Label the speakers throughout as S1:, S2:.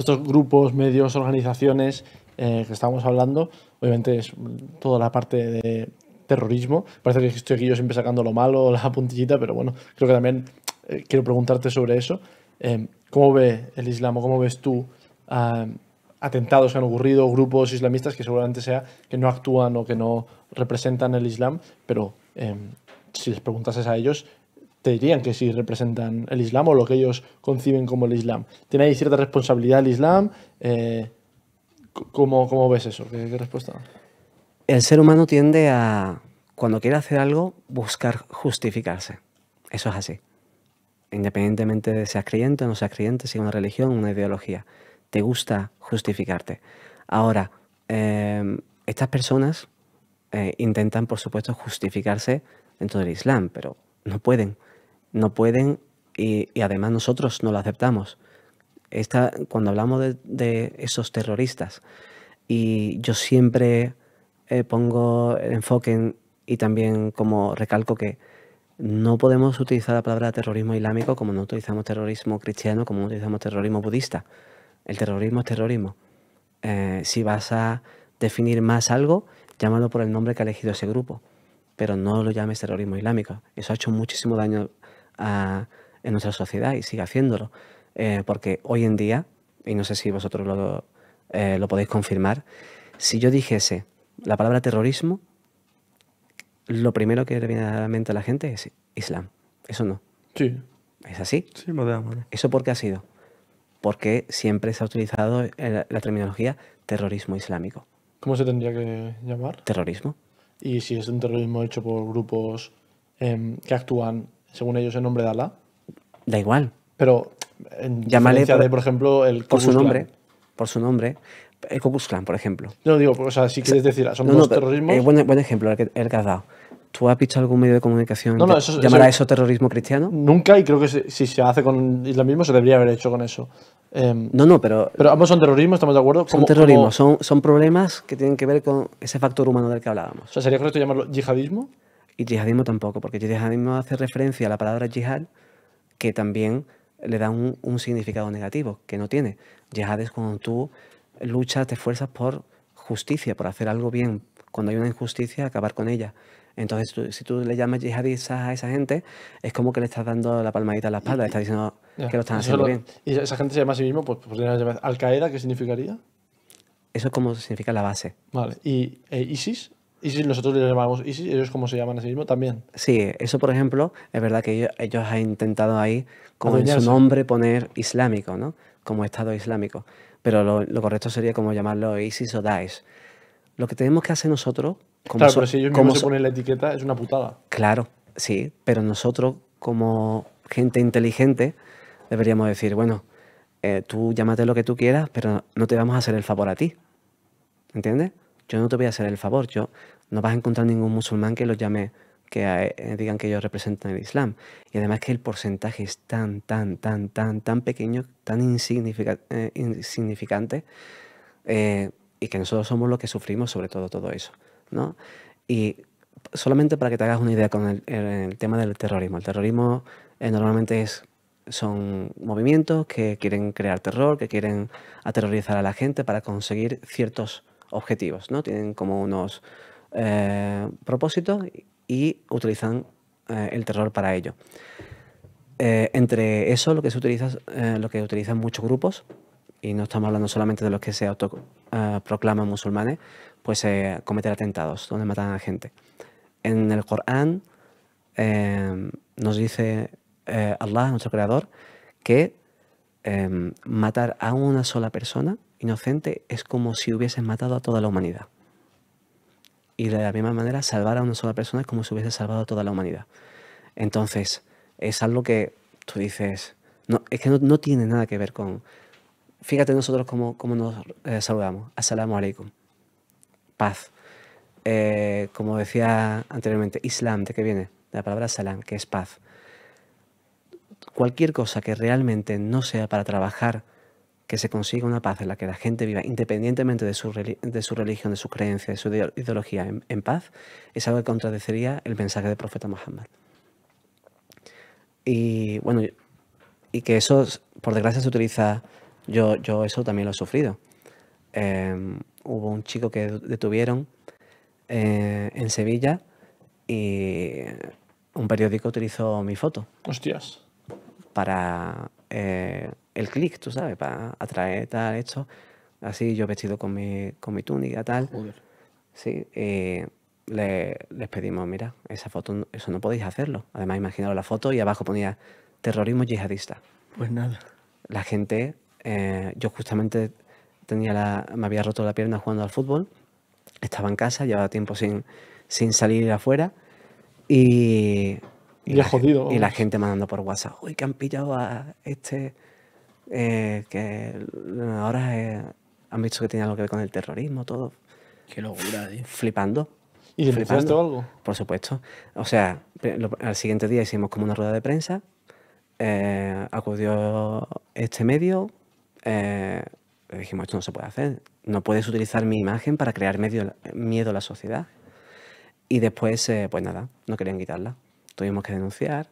S1: estos grupos, medios, organizaciones eh, que estábamos hablando, obviamente es toda la parte de terrorismo. Parece que estoy aquí yo siempre sacando lo malo, la puntillita, pero bueno, creo que también eh, quiero preguntarte sobre eso. Eh, ¿Cómo ve el Islam o cómo ves tú ah, atentados que han ocurrido, grupos islamistas que seguramente sea que no actúan o que no representan el Islam, pero si les preguntases a ellos, te dirían que sí representan el Islam o lo que ellos conciben como el Islam. ¿Tiene ahí cierta responsabilidad el Islam? Eh, ¿cómo, ves eso? ¿Qué, respuesta? El
S2: ser humano tiende a, cuando quiere hacer algo, buscar justificarse. Eso es así. Independientemente de seas creyente o no seas creyente, sea una religión, una ideología. Te gusta justificarte. Ahora, em, estas personas eh, intentan, por supuesto, justificarse dentro del Islam, pero no pueden no pueden y, además nosotros no lo aceptamos. Esta, cuando hablamos de, esos terroristas, y yo siempre eh, pongo el enfoque y también como recalco que no podemos utilizar la palabra terrorismo islámico como no utilizamos terrorismo cristiano, como no utilizamos terrorismo budista. El terrorismo es terrorismo. Eh, si vas a definir más algo, llámalo por el nombre que ha elegido ese grupo, pero no lo llames terrorismo islámico. Eso ha hecho muchísimo daño en nuestra sociedad y sigue haciéndolo. Eh, porque hoy en día, y no sé si vosotros eh, lo, podéis confirmar, si yo dijese la palabra terrorismo, lo primero que le viene a la mente a la gente es Islam. Eso no. Sí. ¿Es así? Sí, ¿Eso por qué ha sido? Porque siempre se ha utilizado eh, la terminología terrorismo islámico.
S1: ¿Cómo se tendría que llamar? Terrorismo. Y si es un terrorismo hecho por grupos em, que actúan según ellos, el nombre de Alá. Da igual. Pero en por, por ejemplo, el Por su nombre. Por
S2: su nombre. El Ku Clan, por ejemplo.
S1: No, digo, pues, o sea, si quieres decir, son dos eh,
S2: buen, buen, ejemplo el que, has dado. ¿Tú has visto algún medio de comunicación no, no, eso, eso, terrorismo
S1: cristiano? Nunca, y creo que si, se hace con islamismo se debería haber hecho con eso. Em, no, no, pero. Pero ambos son terrorismo, estamos de acuerdo. Son terrorismo,
S2: son, son problemas que tienen que ver con ese factor humano del que hablábamos. O sea, ¿sería
S1: correcto llamarlo yihadismo?
S2: y yihadismo tampoco, porque yihadismo hace referencia a la palabra yihad, que también le da un, significado negativo, que no tiene. Yihad es cuando tú luchas, te esfuerzas por justicia, por hacer algo bien. Cuando hay una injusticia, acabar con ella. Entonces, si tú le llamas yihadistas a esa gente, es como que le estás dando la palmadita a la espalda, le estás diciendo que lo están haciendo bien.
S1: ¿Y esa gente se llama a sí mismo? Pues, pues Al-Qaeda, ¿qué significaría?
S2: Eso es como significa la base.
S1: Vale. ¿Y eh, ISIS? ¿Y si nosotros les llamamos Isis, ellos como se llaman a sí mismos también.
S2: Sí, eso por ejemplo, es verdad que ellos, han intentado ahí, con su nombre, poner islámico, ¿no? Como Estado Islámico. Pero lo, correcto sería como llamarlo Isis o Daesh. Lo que tenemos que hacer nosotros... Como claro, pero si ellos como se
S1: la etiqueta, es una putada.
S2: Claro, sí, pero nosotros como gente inteligente deberíamos decir, bueno, eh, tú llámate lo que tú quieras, pero no te vamos a hacer el favor a ti. ¿Entiendes? yo no te voy a hacer el favor, yo no vas a encontrar ningún musulmán que los llame, que eh, digan que ellos representan el Islam. Y además que el porcentaje es tan, tan, tan, tan, tan pequeño, tan eh, insignificante, eh, y que nosotros somos los que sufrimos sobre todo todo eso. Y solamente para que te hagas una idea con el, tema del terrorismo. El terrorismo normalmente es son movimientos que quieren crear terror, que quieren aterrorizar a la gente para conseguir ciertos objetivos, ¿no? Tienen como unos eh, propósitos y utilizan eh, el terror para ello. Eh, entre eso lo que se utiliza lo que utilizan muchos grupos, y no estamos hablando solamente de los que se autoproclaman musulmanes, pues cometer atentados donde matan a gente. En el Corán nos dice Allah, nuestro creador, que matar a una sola persona inocente es como si hubiesen matado a toda la humanidad. Y de la misma manera, salvar a una sola persona es como si hubiese salvado a toda la humanidad. Entonces, es algo que tú dices, es que no, tiene nada que ver con... Fíjate nosotros cómo, nos eh, saludamos. Asalamu alaikum. Paz. Eh, como decía anteriormente, Islam, ¿de qué viene? De la palabra salam, que es paz. Cualquier cosa que realmente no sea para trabajar que se consiga una paz en la que la gente viva, independientemente de su, religión, de su creencia, de su ideología, en, paz, es algo que contradecería el mensaje del profeta Muhammad. Y bueno, y que eso, por desgracia, se utiliza, yo, yo eso también lo he sufrido. Em, hubo un chico que detuvieron eh, en Sevilla y un periódico utilizó mi foto. Hostias. Para eh, el clic, tú sabes, para atraer tal, esto. Así yo vestido con mi, con mi túnica, tal. Sí, eh, le, les pedimos, mira, esa foto, eso no podéis hacerlo. Además, imaginaros la foto y abajo ponía terrorismo yihadista. Pues nada. La gente, eh, yo justamente tenía la, me había roto la pierna jugando al fútbol, estaba en casa, llevaba tiempo sin, sin salir afuera y...
S1: Y, y la gente
S2: mandando por WhatsApp, uy, que han pillado a este eh, que ahora eh, han visto que tiene algo que ver con el terrorismo, todo. Qué locura, tío. Flipando.
S1: ¿Y flipando, algo?
S2: Por supuesto. O sea, al siguiente día hicimos como una rueda de prensa, eh, acudió este medio, dijimos, esto no se puede hacer, no puedes utilizar mi imagen para crear medio, miedo a la sociedad. Y después, pues nada, no querían quitarla. Tuvimos que denunciar,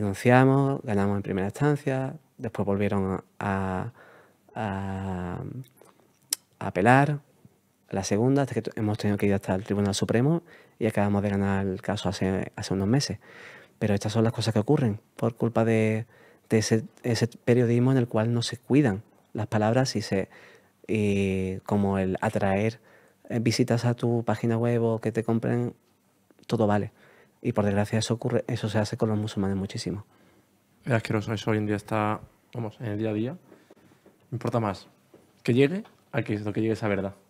S2: denunciamos, ganamos en primera instancia, después volvieron a, apelar la segunda, que hemos tenido que ir hasta el Tribunal Supremo y acabamos de ganar el caso hace, unos meses. Pero estas son las cosas que ocurren por culpa de, ese, periodismo en el cual no se cuidan las palabras y se y como el atraer eh, visitas a tu página web o que te compren, todo vale. Y por desgracia eso ocurre, eso se hace con los musulmanes muchísimo.
S1: Es asqueroso, eso hoy en día está, vamos, en el día a día. importa más que llegue a que, que llegue esa verdad.